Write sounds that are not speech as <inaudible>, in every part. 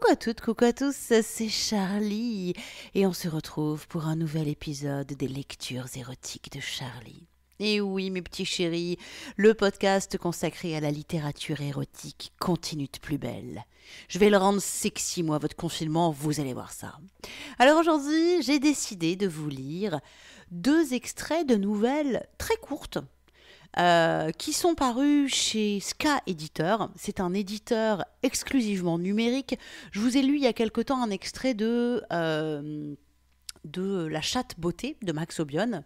Coucou à toutes, coucou à tous, c'est Charlie et on se retrouve pour un nouvel épisode des lectures érotiques de Charlie. Et oui, mes petits chéris, le podcast consacré à la littérature érotique continue de plus belle. Je vais le rendre sexy, moi, votre confinement, vous allez voir ça. Alors aujourd'hui, j'ai décidé de vous lire deux extraits de nouvelles très courtes euh, qui sont parus chez Ska Éditeur. C'est un éditeur exclusivement numérique. Je vous ai lu il y a quelque temps un extrait de... Euh, de La chatte beauté de Max Obion.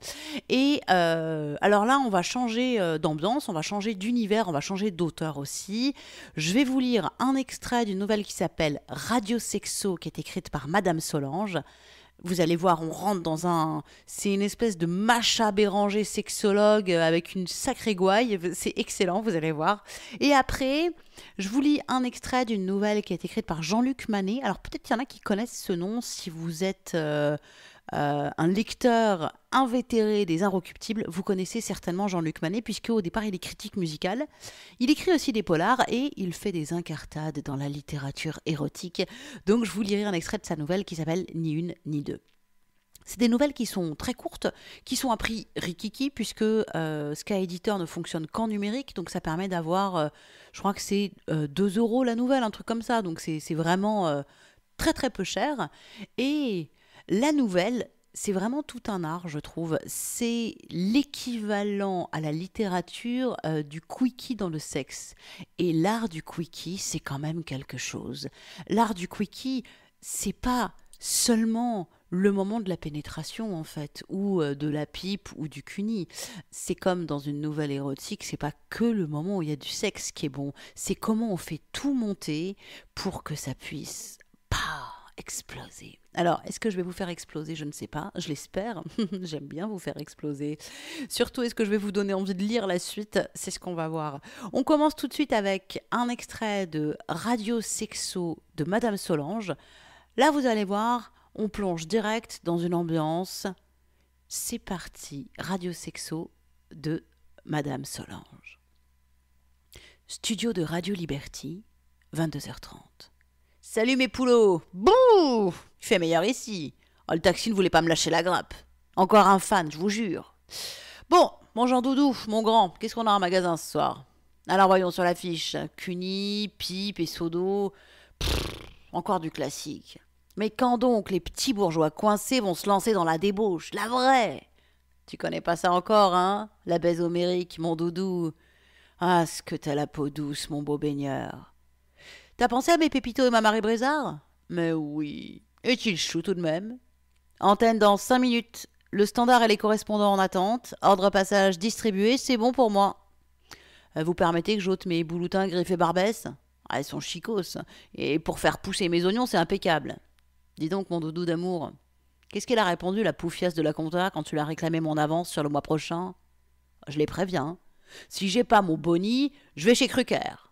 Et euh, alors là, on va changer d'ambiance, on va changer d'univers, on va changer d'auteur aussi. Je vais vous lire un extrait d'une nouvelle qui s'appelle Radio Sexo, qui est écrite par Madame Solange. Vous allez voir, on rentre dans un. C'est une espèce de macha Béranger sexologue euh, avec une sacrée gouaille. C'est excellent, vous allez voir. Et après, je vous lis un extrait d'une nouvelle qui a été écrite par Jean-Luc Manet. Alors peut-être qu'il y en a qui connaissent ce nom si vous êtes. Euh, euh, un lecteur invétéré des Inrecuptibles, vous connaissez certainement Jean-Luc Manet, puisque au départ il est critique musical. Il écrit aussi des polars et il fait des incartades dans la littérature érotique. Donc je vous lirai un extrait de sa nouvelle qui s'appelle Ni une ni deux. C'est des nouvelles qui sont très courtes, qui sont à prix rikiki, puisque euh, Sky Editor ne fonctionne qu'en numérique, donc ça permet d'avoir, euh, je crois que c'est 2 euros la nouvelle, un truc comme ça, donc c'est vraiment très très peu cher. Et la nouvelle, c'est vraiment tout un art, je trouve. C'est l'équivalent à la littérature euh, du quickie dans le sexe. Et l'art du quickie, c'est quand même quelque chose. L'art du quickie, c'est pas seulement le moment de la pénétration en fait ou euh, de la pipe ou du cuni c'est comme dans une nouvelle érotique c'est pas que le moment où il y a du sexe qui est bon c'est comment on fait tout monter pour que ça puisse exploser. Alors, est-ce que je vais vous faire exploser Je ne sais pas, je l'espère. <laughs> J'aime bien vous faire exploser. Surtout, est-ce que je vais vous donner envie de lire la suite C'est ce qu'on va voir. On commence tout de suite avec un extrait de Radio Sexo de Madame Solange. Là, vous allez voir, on plonge direct dans une ambiance. C'est parti, Radio Sexo de Madame Solange. Studio de Radio Liberty, 22h30. Salut mes poulots Bouh Il fait meilleur ici. Oh, le taxi ne voulait pas me lâcher la grappe. Encore un fan, je vous jure. Bon, mon Jean Doudou, mon grand, qu'est-ce qu'on a en magasin ce soir Alors voyons sur l'affiche. Cuny, Pipe et Sodo. encore du classique. Mais quand donc les petits bourgeois coincés vont se lancer dans la débauche, la vraie Tu connais pas ça encore, hein La baise homérique, mon doudou. Ah, ce que t'as la peau douce, mon beau baigneur. T'as pensé à mes pépitos et ma Marie Brésard Mais oui. Est-il chou tout de même Antenne dans 5 minutes. Le standard et les correspondants en attente. Ordre passage distribué, c'est bon pour moi. Euh, vous permettez que j'ôte mes boulotins griffés barbès Elles ah, sont chicos. Et pour faire pousser mes oignons, c'est impeccable. Dis donc, mon doudou d'amour. Qu'est-ce qu'elle a répondu, la poufiasse de la compta, quand tu l'as réclamé mon avance sur le mois prochain Je les préviens. Si j'ai pas mon boni, je vais chez Crucker.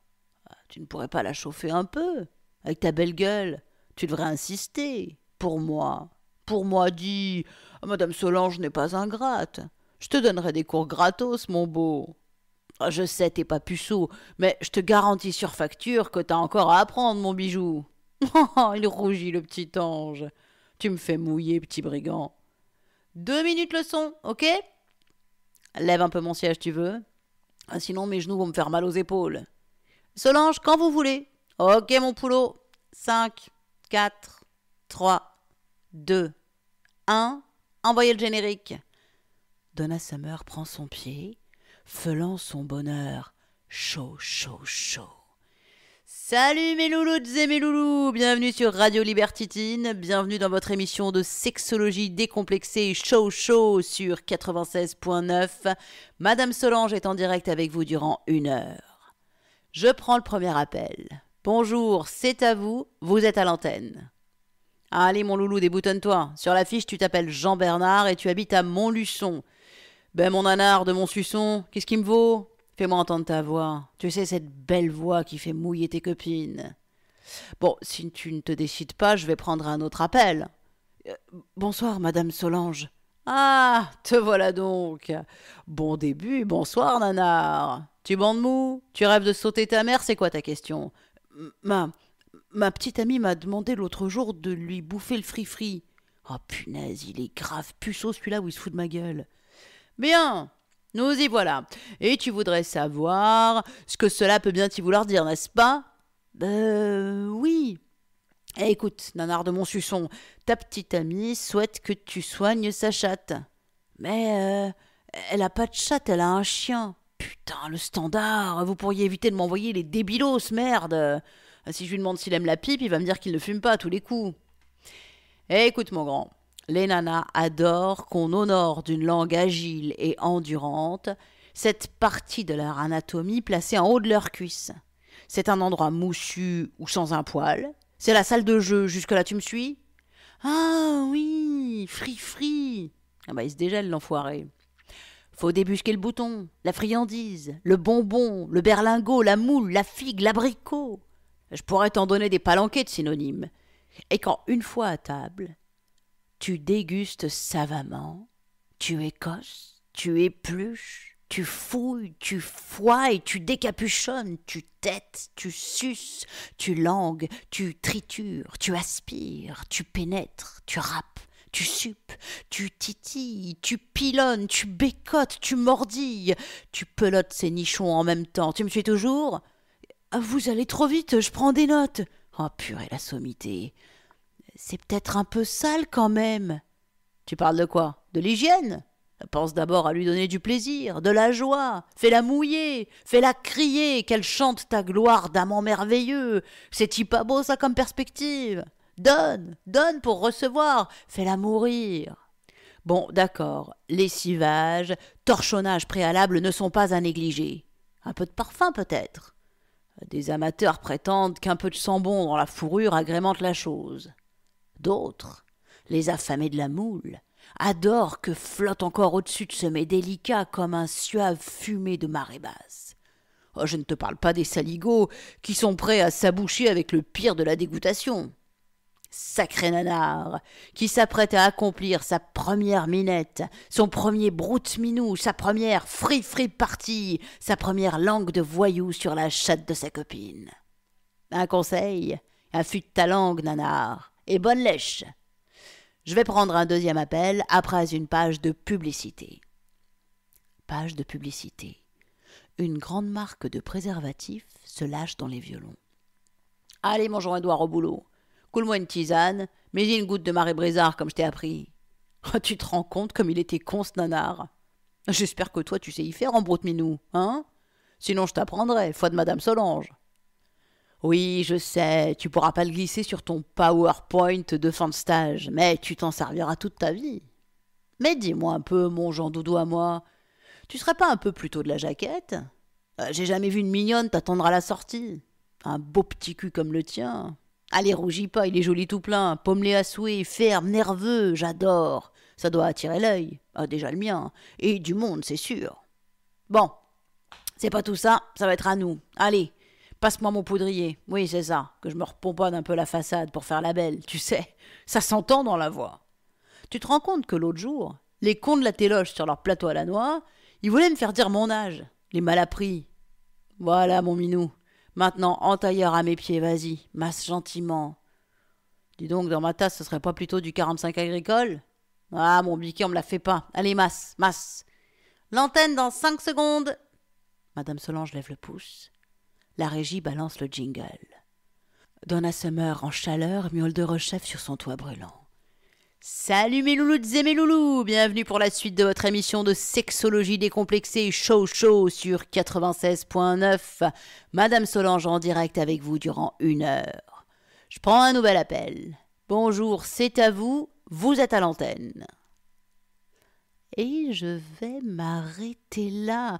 Tu ne pourrais pas la chauffer un peu Avec ta belle gueule Tu devrais insister. Pour moi. Pour moi, dis. Ah, Madame Solange n'est pas ingrate. Je te donnerai des cours gratos, mon beau. Ah, je sais, t'es pas puceau, mais je te garantis sur facture que t'as encore à apprendre, mon bijou. <laughs> il rougit le petit ange. Tu me fais mouiller, petit brigand. Deux minutes leçon, ok Lève un peu mon siège, tu veux ah, Sinon, mes genoux vont me faire mal aux épaules. Solange, quand vous voulez. Ok, mon poulot. 5, 4, 3, 2, 1. Envoyez le générique. Donna Summer prend son pied, felant son bonheur chaud, chaud, chaud. Salut mes louloutes et mes loulous, bienvenue sur Radio Libertitine, bienvenue dans votre émission de sexologie décomplexée show show sur 96.9. Madame Solange est en direct avec vous durant une heure. Je prends le premier appel. Bonjour, c'est à vous, vous êtes à l'antenne. Allez, mon loulou, déboutonne-toi. Sur l'affiche, tu t'appelles Jean Bernard et tu habites à Montluçon. Ben, mon nanard de Montsuçon, qu'est-ce qui me vaut Fais-moi entendre ta voix. Tu sais, cette belle voix qui fait mouiller tes copines. Bon, si tu ne te décides pas, je vais prendre un autre appel. Euh, bonsoir, madame Solange. Ah, te voilà donc. Bon début, bonsoir, nanard. Tu bandes mou Tu rêves de sauter ta mère C'est quoi ta question Ma. Ma petite amie m'a demandé l'autre jour de lui bouffer le fri-fri. Oh punaise, il est grave puceau celui-là où il se fout de ma gueule. Bien, nous y voilà. Et tu voudrais savoir ce que cela peut bien t'y vouloir dire, n'est-ce pas Euh. Oui. Eh, écoute, nanar de mon suçon, ta petite amie souhaite que tu soignes sa chatte. Mais euh, elle a pas de chatte, elle a un chien. Putain, le standard Vous pourriez éviter de m'envoyer les débilos, merde ah, Si je lui demande s'il aime la pipe, il va me dire qu'il ne fume pas à tous les coups. Eh, écoute, mon grand, les nanas adorent qu'on honore d'une langue agile et endurante cette partie de leur anatomie placée en haut de leur cuisse. C'est un endroit moussu ou sans un poil. C'est la salle de jeu, jusque-là tu me suis Ah oui, fri-fri Ah bah il se dégèle l'enfoiré. Faut débusquer le bouton, la friandise, le bonbon, le berlingot, la moule, la figue, l'abricot. Je pourrais t'en donner des palanquets de synonymes. Et quand, une fois à table, tu dégustes savamment, tu écosses, tu épluches, tu fouilles, tu foies, tu décapuchonnes, tu têtes, tu suces, tu langues, tu tritures, tu aspires, tu pénètres, tu râpes, tu suppes, tu titilles, tu pilonnes, tu bécotes, tu mordilles, tu pelotes ses nichons en même temps. Tu me suis toujours ah, Vous allez trop vite, je prends des notes. Oh purée, la sommité. C'est peut-être un peu sale quand même. Tu parles de quoi De l'hygiène Pense d'abord à lui donner du plaisir, de la joie, fais-la mouiller, fais-la crier, qu'elle chante ta gloire d'amant merveilleux. C'est-il pas beau ça comme perspective Donne, donne pour recevoir, fais-la mourir. Bon, d'accord, lessivage, torchonnage préalable ne sont pas à négliger. Un peu de parfum peut-être. Des amateurs prétendent qu'un peu de bon dans la fourrure agrémente la chose. D'autres, les affamés de la moule, adorent que flotte encore au-dessus de ce mets délicat comme un suave fumé de marée basse. Oh, je ne te parle pas des saligots qui sont prêts à s'aboucher avec le pire de la dégoûtation sacré nanar, qui s'apprête à accomplir sa première minette, son premier broute minou, sa première fri-fri partie, sa première langue de voyou sur la chatte de sa copine. Un conseil, affûte ta langue, nanar, et bonne lèche. Je vais prendre un deuxième appel après une page de publicité. Page de publicité. Une grande marque de préservatif se lâche dans les violons. Allez, mon Jean-Edouard, au boulot coule-moi une tisane, mais y une goutte de marée brésard comme je t'ai appris. Oh, tu te rends compte comme il était con ce nanard. J'espère que toi tu sais y faire en minou, hein Sinon je t'apprendrai, foi de Madame Solange. Oui, je sais, tu pourras pas le glisser sur ton PowerPoint de fin de stage, mais tu t'en serviras toute ta vie. Mais dis-moi un peu, mon Jean Doudou à moi, tu serais pas un peu plus tôt de la jaquette euh, J'ai jamais vu une mignonne t'attendre à la sortie. Un beau petit cul comme le tien. Allez, rougis pas, il est joli tout plein, pommelé à souhait, ferme, nerveux, j'adore. Ça doit attirer l'œil, ah, déjà le mien, et du monde, c'est sûr. Bon, c'est pas tout ça, ça va être à nous. Allez, passe-moi mon poudrier. Oui, c'est ça, que je me repomponne un peu la façade pour faire la belle, tu sais. Ça s'entend dans la voix. Tu te rends compte que l'autre jour, les cons de la téloche sur leur plateau à la noix, ils voulaient me faire dire mon âge. Les malappris. Voilà, mon minou. Maintenant, en tailleur à mes pieds, vas-y, masse gentiment. Dis donc, dans ma tasse, ce serait pas plutôt du 45 agricole Ah, mon biquet, on me la fait pas. Allez, masse, masse. L'antenne dans cinq secondes Madame Solange lève le pouce. La régie balance le jingle. Donna Summer en chaleur miaule de rechef sur son toit brûlant. Salut mes louloutes et mes loulous Bienvenue pour la suite de votre émission de sexologie décomplexée show show sur 96.9. Madame Solange en direct avec vous durant une heure. Je prends un nouvel appel. Bonjour, c'est à vous, vous êtes à l'antenne. Et je vais m'arrêter là.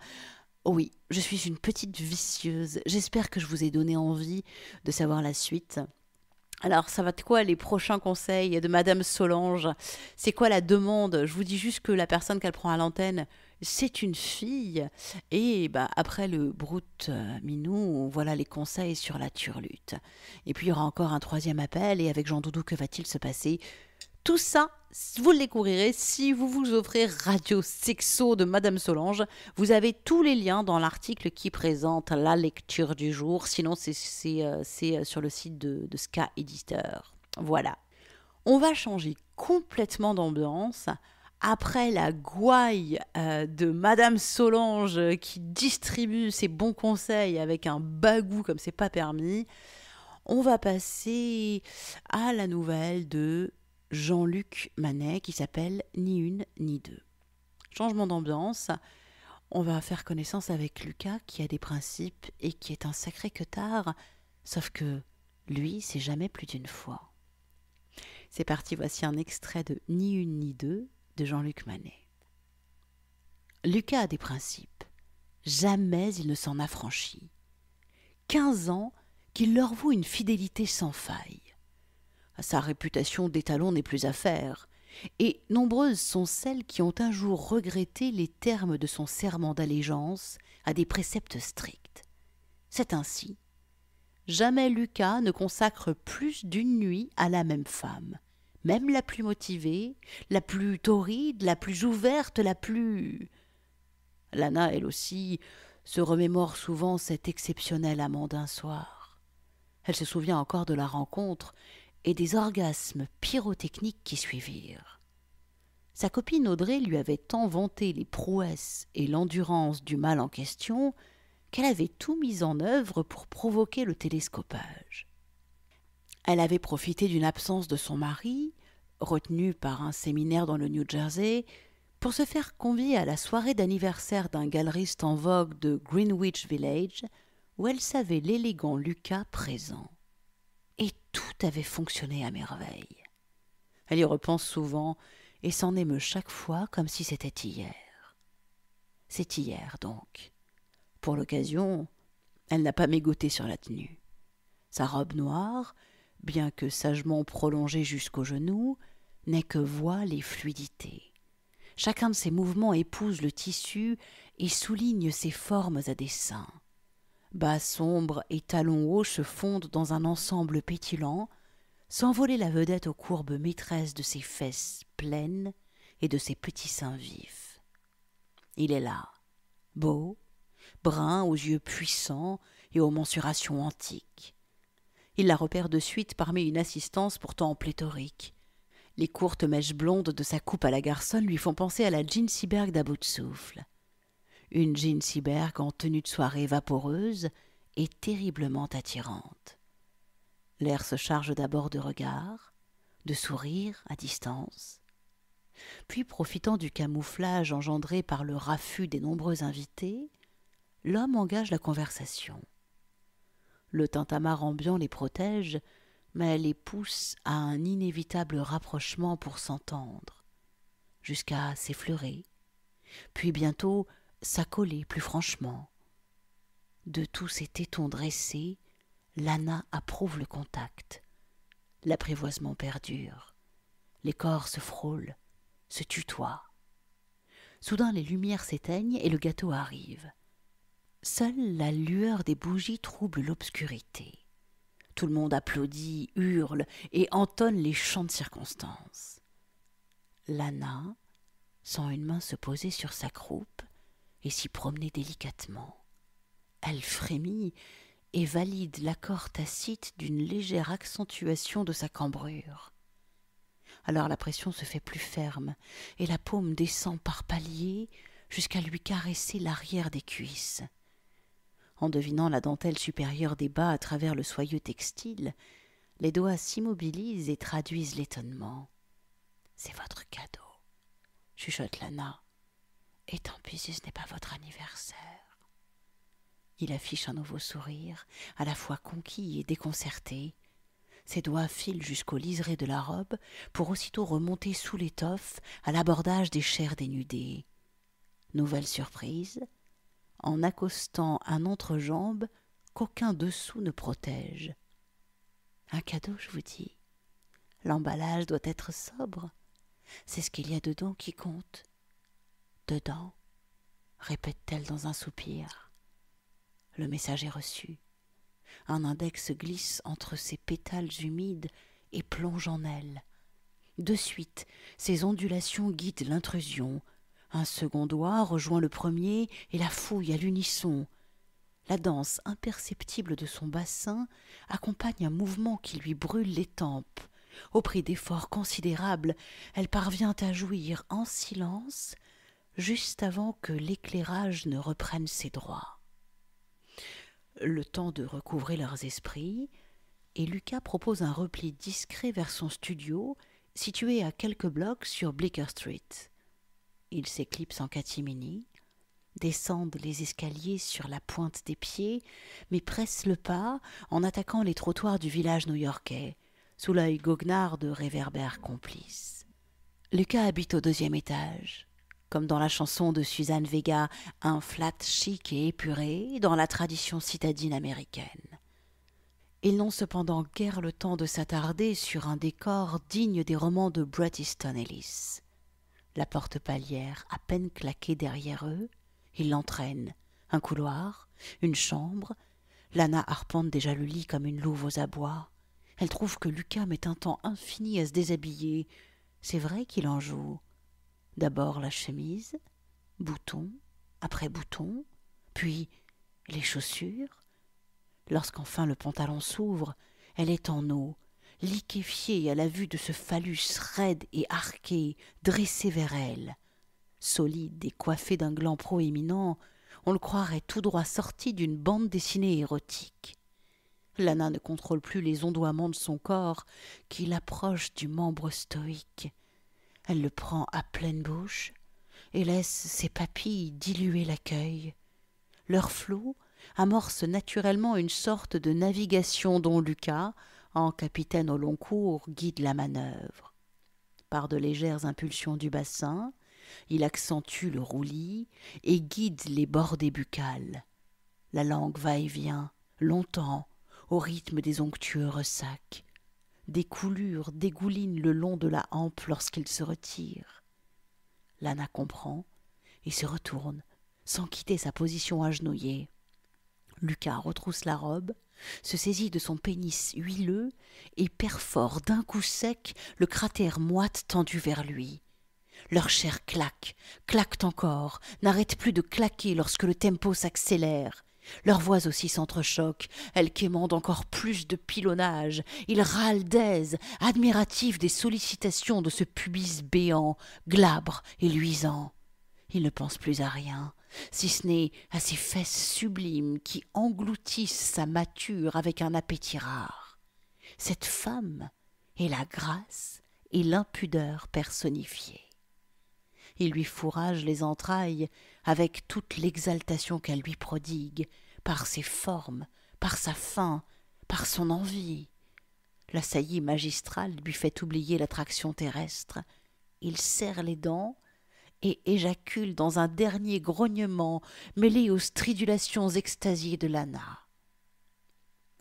oui, je suis une petite vicieuse. J'espère que je vous ai donné envie de savoir la suite. Alors, ça va de quoi les prochains conseils de Madame Solange C'est quoi la demande Je vous dis juste que la personne qu'elle prend à l'antenne, c'est une fille. Et bah, après le Brout euh, minou, voilà les conseils sur la turlute. Et puis, il y aura encore un troisième appel. Et avec Jean Doudou, que va-t-il se passer tout ça, vous le découvrirez si vous vous offrez Radio Sexo de Madame Solange. Vous avez tous les liens dans l'article qui présente la lecture du jour. Sinon, c'est euh, euh, sur le site de, Ska Éditeur. Voilà. On va changer complètement d'ambiance après la gouaille euh, de Madame Solange qui distribue ses bons conseils avec un bagou comme c'est pas permis, on va passer à la nouvelle de Jean-Luc Manet qui s'appelle Ni une ni deux. Changement d'ambiance, on va faire connaissance avec Lucas qui a des principes et qui est un sacré tard, sauf que lui, c'est jamais plus d'une fois. C'est parti, voici un extrait de Ni une ni deux de Jean-Luc Manet. Lucas a des principes. Jamais il ne s'en affranchit. Quinze ans qu'il leur voue une fidélité sans faille sa réputation d'étalon n'est plus à faire. Et nombreuses sont celles qui ont un jour regretté les termes de son serment d'allégeance à des préceptes stricts. C'est ainsi. Jamais Lucas ne consacre plus d'une nuit à la même femme, même la plus motivée, la plus torride, la plus ouverte, la plus. Lana, elle aussi, se remémore souvent cet exceptionnel amant d'un soir. Elle se souvient encore de la rencontre et des orgasmes pyrotechniques qui suivirent. Sa copine Audrey lui avait tant vanté les prouesses et l'endurance du mal en question qu'elle avait tout mis en œuvre pour provoquer le télescopage. Elle avait profité d'une absence de son mari, retenu par un séminaire dans le New Jersey, pour se faire convier à la soirée d'anniversaire d'un galeriste en vogue de Greenwich Village, où elle savait l'élégant Lucas présent et tout avait fonctionné à merveille. Elle y repense souvent et s'en émeut chaque fois comme si c'était hier. C'est hier donc. Pour l'occasion, elle n'a pas mégoté sur la tenue. Sa robe noire, bien que sagement prolongée jusqu'aux genoux, n'est que voile et fluidité. Chacun de ses mouvements épouse le tissu et souligne ses formes à dessein bas sombre et talons hauts se fondent dans un ensemble pétillant, s'envoler la vedette aux courbes maîtresses de ses fesses pleines et de ses petits seins vifs. Il est là, beau, brun, aux yeux puissants et aux mensurations antiques. Il la repère de suite parmi une assistance pourtant pléthorique. Les courtes mèches blondes de sa coupe à la garçonne lui font penser à la Jean Seberg bout de souffle une Jean cyberg en tenue de soirée vaporeuse et terriblement attirante. L'air se charge d'abord de regards, de sourires à distance. Puis, profitant du camouflage engendré par le raffut des nombreux invités, l'homme engage la conversation. Le tintamarre ambiant les protège, mais les pousse à un inévitable rapprochement pour s'entendre, jusqu'à s'effleurer, puis bientôt s'accoler plus franchement. De tous ces tétons dressés, Lana approuve le contact. L'apprivoisement perdure. Les corps se frôlent, se tutoient. Soudain, les lumières s'éteignent et le gâteau arrive. Seule la lueur des bougies trouble l'obscurité. Tout le monde applaudit, hurle et entonne les chants de circonstance. Lana sent une main se poser sur sa croupe et s'y promener délicatement. Elle frémit et valide l'accord tacite d'une légère accentuation de sa cambrure. Alors la pression se fait plus ferme, et la paume descend par paliers jusqu'à lui caresser l'arrière des cuisses. En devinant la dentelle supérieure des bas à travers le soyeux textile, les doigts s'immobilisent et traduisent l'étonnement. C'est votre cadeau, chuchote Lana. Et tant pis si ce n'est pas votre anniversaire. Il affiche un nouveau sourire, à la fois conquis et déconcerté. Ses doigts filent jusqu'au liseré de la robe, pour aussitôt remonter sous l'étoffe à l'abordage des chairs dénudées. Nouvelle surprise, en accostant un entrejambe qu'aucun dessous ne protège. Un cadeau, je vous dis. L'emballage doit être sobre. C'est ce qu'il y a dedans qui compte dedans, répète-t-elle dans un soupir. Le message est reçu. Un index glisse entre ses pétales humides et plonge en elle. De suite, ses ondulations guident l'intrusion. Un second doigt rejoint le premier et la fouille à l'unisson. La danse imperceptible de son bassin accompagne un mouvement qui lui brûle les tempes. Au prix d'efforts considérables, elle parvient à jouir en silence juste avant que l'éclairage ne reprenne ses droits. Le temps de recouvrer leurs esprits, et Lucas propose un repli discret vers son studio, situé à quelques blocs sur Bleecker Street. Ils s'éclipsent en catimini, descendent les escaliers sur la pointe des pieds, mais pressent le pas en attaquant les trottoirs du village new-yorkais, sous l'œil goguenard de réverbères complices. Lucas habite au deuxième étage comme dans la chanson de Suzanne Vega, un flat chic et épuré dans la tradition citadine américaine. Ils n'ont cependant guère le temps de s'attarder sur un décor digne des romans de Bret Easton Ellis. La porte palière à peine claquée derrière eux, ils l'entraînent. Un couloir, une chambre. Lana arpente déjà le lit comme une louve aux abois. Elle trouve que Lucas met un temps infini à se déshabiller. C'est vrai qu'il en joue. D'abord la chemise, bouton après bouton, puis les chaussures. Lorsqu'enfin le pantalon s'ouvre, elle est en eau, liquéfiée à la vue de ce phallus raide et arqué, dressé vers elle. Solide et coiffé d'un gland proéminent, on le croirait tout droit sorti d'une bande dessinée érotique. Lana ne contrôle plus les ondoiements de son corps qui l'approche du membre stoïque. Elle le prend à pleine bouche et laisse ses papilles diluer l'accueil. Leur flot amorce naturellement une sorte de navigation dont Lucas, en capitaine au long cours, guide la manœuvre. Par de légères impulsions du bassin, il accentue le roulis et guide les bords des buccales. La langue va et vient, longtemps, au rythme des onctueux ressacs. Des coulures dégoulinent le long de la hampe lorsqu'il se retire. Lana comprend et se retourne, sans quitter sa position agenouillée. Lucas retrousse la robe, se saisit de son pénis huileux et perfore d'un coup sec le cratère moite tendu vers lui. Leur chair claque, claque encore, n'arrête plus de claquer lorsque le tempo s'accélère. Leurs voix aussi s'entrechoquent, elles quémandent encore plus de pilonnage, ils râlent d'aise, admiratifs des sollicitations de ce pubis béant, glabre et luisant. Ils ne pensent plus à rien, si ce n'est à ces fesses sublimes qui engloutissent sa mature avec un appétit rare. Cette femme est la grâce et l'impudeur personnifiées. Il lui fourrage les entrailles avec toute l'exaltation qu'elle lui prodigue, par ses formes, par sa faim, par son envie. La saillie magistrale lui fait oublier l'attraction terrestre. Il serre les dents et éjacule dans un dernier grognement mêlé aux stridulations extasiées de l'ana.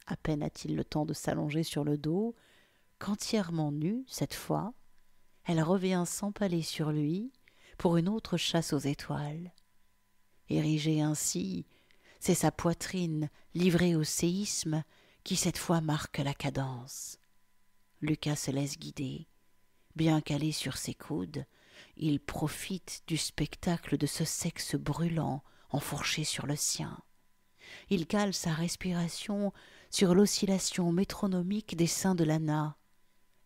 À peine a-t-il le temps de s'allonger sur le dos, qu'entièrement nue, cette fois, elle revient s'empaler sur lui, pour une autre chasse aux étoiles. Érigé ainsi, c'est sa poitrine, livrée au séisme, qui cette fois marque la cadence. Lucas se laisse guider. Bien calé sur ses coudes, il profite du spectacle de ce sexe brûlant enfourché sur le sien. Il cale sa respiration sur l'oscillation métronomique des seins de l'ANA,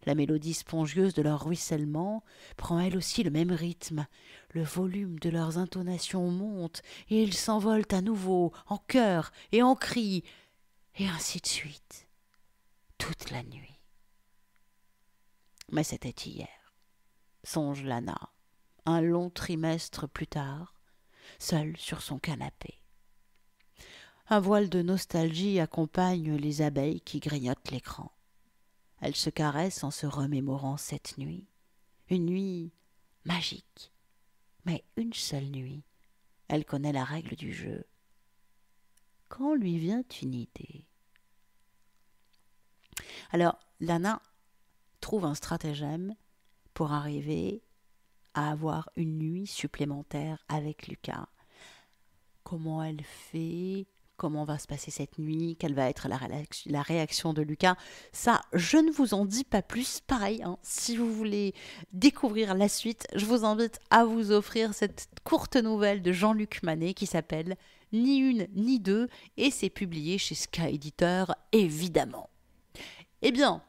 la mélodie spongieuse de leur ruissellement prend elle aussi le même rythme. Le volume de leurs intonations monte, et ils s'envolent à nouveau, en chœur et en cris, et ainsi de suite, toute la nuit. Mais c'était hier, songe Lana, un long trimestre plus tard, seule sur son canapé. Un voile de nostalgie accompagne les abeilles qui grignotent l'écran. Elle se caresse en se remémorant cette nuit, une nuit magique, mais une seule nuit. Elle connaît la règle du jeu. Quand lui vient une idée. Alors, Lana trouve un stratagème pour arriver à avoir une nuit supplémentaire avec Lucas. Comment elle fait comment va se passer cette nuit, quelle va être la, réaction de Lucas. Ça, je ne vous en dis pas plus. Pareil, hein, si vous voulez découvrir la suite, je vous invite à vous offrir cette courte nouvelle de Jean-Luc Manet qui s'appelle Ni une ni deux et c'est publié chez Sky Editor, évidemment. Eh bien,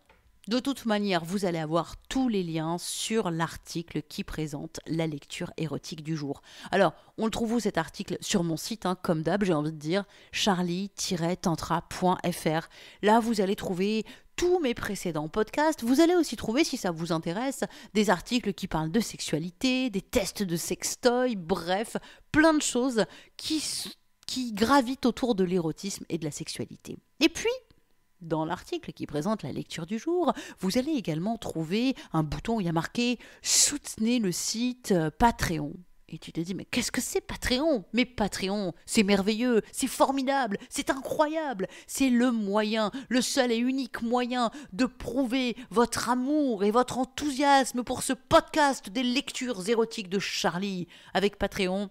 de toute manière, vous allez avoir tous les liens sur l'article qui présente la lecture érotique du jour. Alors, on le trouve où cet article Sur mon site, hein, comme d'hab, j'ai envie de dire charlie-tantra.fr. Là, vous allez trouver tous mes précédents podcasts. Vous allez aussi trouver, si ça vous intéresse, des articles qui parlent de sexualité, des tests de sextoy, bref, plein de choses qui, qui gravitent autour de l'érotisme et de la sexualité. Et puis, dans l'article qui présente la lecture du jour, vous allez également trouver un bouton où il y a marqué Soutenez le site Patreon. Et tu te dis, mais qu'est-ce que c'est Patreon Mais Patreon, c'est merveilleux, c'est formidable, c'est incroyable, c'est le moyen, le seul et unique moyen de prouver votre amour et votre enthousiasme pour ce podcast des lectures érotiques de Charlie. Avec Patreon,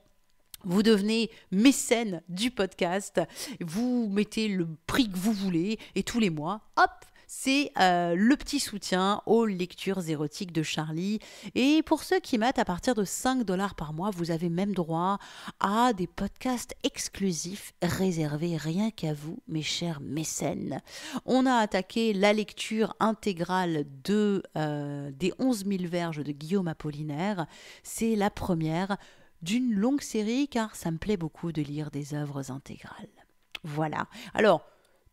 vous devenez mécène du podcast, vous mettez le prix que vous voulez et tous les mois, hop, c'est euh, le petit soutien aux lectures érotiques de Charlie. Et pour ceux qui mettent à partir de 5 dollars par mois, vous avez même droit à des podcasts exclusifs réservés rien qu'à vous, mes chers mécènes. On a attaqué la lecture intégrale de, euh, des 11 000 verges de Guillaume Apollinaire. C'est la première d'une longue série car ça me plaît beaucoup de lire des œuvres intégrales. Voilà. Alors,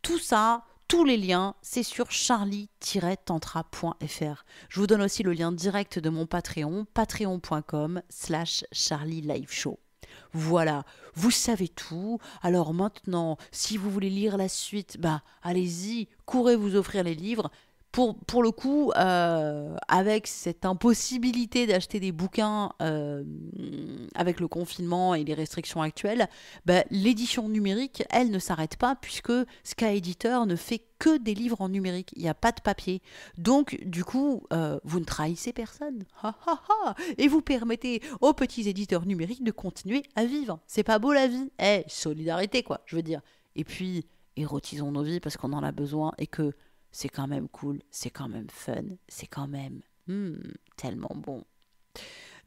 tout ça, tous les liens, c'est sur charlie-tantra.fr. Je vous donne aussi le lien direct de mon Patreon, patreon.com slash charlie live Voilà, vous savez tout. Alors maintenant, si vous voulez lire la suite, bah allez-y, courez vous offrir les livres pour, le coup, euh, avec cette impossibilité d'acheter des bouquins euh, avec le confinement et les restrictions actuelles, bah, l'édition numérique, elle ne s'arrête pas puisque Sky Editor ne fait que des livres en numérique. Il n'y a pas de papier. Donc, du coup, euh, vous ne trahissez personne. et vous permettez aux petits éditeurs numériques de continuer à vivre. C'est pas beau la vie. Eh, solidarité, quoi, je veux dire. Et puis, érotisons nos vies parce qu'on en a besoin et que c'est quand même cool, c'est quand même fun, c'est quand même hmm, tellement bon.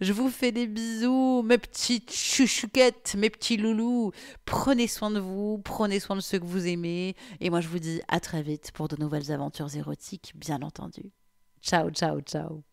Je vous fais des bisous, mes petites chouchouquettes, mes petits loulous. Prenez soin de vous, prenez soin de ceux que vous aimez. Et moi, je vous dis à très vite pour de nouvelles aventures érotiques, bien entendu. Ciao, ciao, ciao.